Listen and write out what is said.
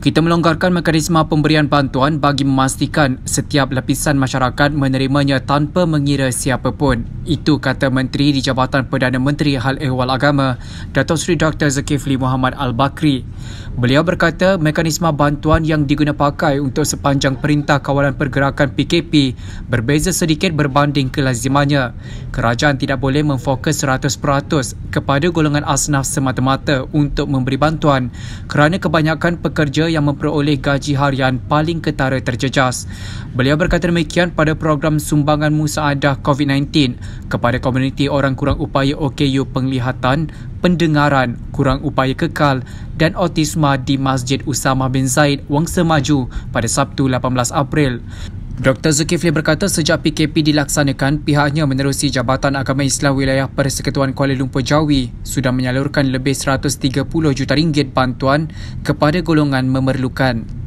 Kita melonggarkan mekanisme pemberian bantuan bagi memastikan setiap lapisan masyarakat menerimanya tanpa mengira siapa pun. Itu kata Menteri di Jabatan Perdana Menteri Hal Ehwal Agama, Datuk Seri Dr. Zakifli Muhammad Al-Bakri. Beliau berkata mekanisme bantuan yang digunapakai untuk sepanjang Perintah Kawalan Pergerakan PKP berbeza sedikit berbanding kelazimannya. Kerajaan tidak boleh memfokus 100% kepada golongan asnaf semata-mata untuk memberi bantuan kerana kebanyakan pekerja yang memperoleh gaji harian paling ketara terjejas. Beliau berkata demikian pada program sumbangan musaadah COVID-19 kepada komuniti orang kurang upaya OKU penglihatan, pendengaran, kurang upaya kekal dan autisma di Masjid Usama bin Zaid, Wangsa Maju pada Sabtu 18 April. Dr. Zulkifli berkata sejak PKP dilaksanakan, pihaknya menerusi Jabatan Agama Islam Wilayah Persekutuan Kuala Lumpur Jawi sudah menyalurkan lebih 130 juta ringgit bantuan kepada golongan memerlukan.